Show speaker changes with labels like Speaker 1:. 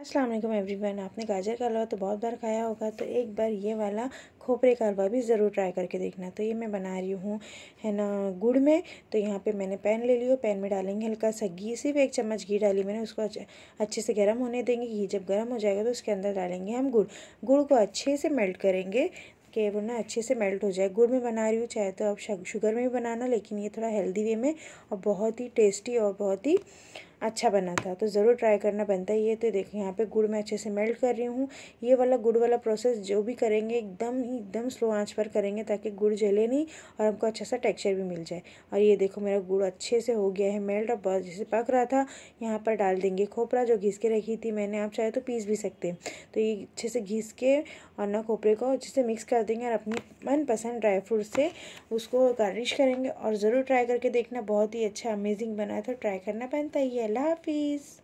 Speaker 1: अस्सलाम वालेकुम वन आपने गाजर का हलवा तो बहुत बार खाया होगा तो एक बार ये वाला खोपरे का हलवा भी ज़रूर ट्राई करके देखना तो ये मैं बना रही हूँ है ना गुड़ में तो यहाँ पे मैंने पैन ले लियो पैन में डालेंगे हल्का सा घी सिर्फ एक चम्मच घी डाली मैंने उसको अच्छे से गर्म होने देंगे घी जब गर्म हो जाएगा तो उसके अंदर डालेंगे हम गुड़ गुड़ को अच्छे से मेल्ट करेंगे कि वो ना अच्छे से मेल्ट हो जाए गुड़ में बना रही हूँ चाहे तो आप शुगर में भी बनाना लेकिन ये थोड़ा हेल्दी वे में और बहुत ही टेस्टी और बहुत ही अच्छा बना था तो ज़रूर ट्राई करना बनता है ये तो देखिए यहाँ पे गुड़ मैं अच्छे से मेल्ट कर रही हूँ ये वाला गुड़ वाला प्रोसेस जो भी करेंगे एकदम ही एकदम स्लो आंच पर करेंगे ताकि गुड़ जले नहीं और हमको अच्छा सा टेक्सचर भी मिल जाए और ये देखो मेरा गुड़ अच्छे से हो गया है मेल्ट और बहुत जैसे पक रहा था यहाँ पर डाल देंगे खोपरा जो घिस के रखी थी मैंने आप चाहे तो पीस भी सकते हैं तो ये अच्छे से घिस के और ना खोपरे को अच्छे से मिक्स कर देंगे और अपनी मनपसंद ड्राई फ्रूट से उसको गार्निश करेंगे और ज़रूर ट्राई करके देखना बहुत ही अच्छा अमेजिंग बना था ट्राई करना बनता ही है Hafiz.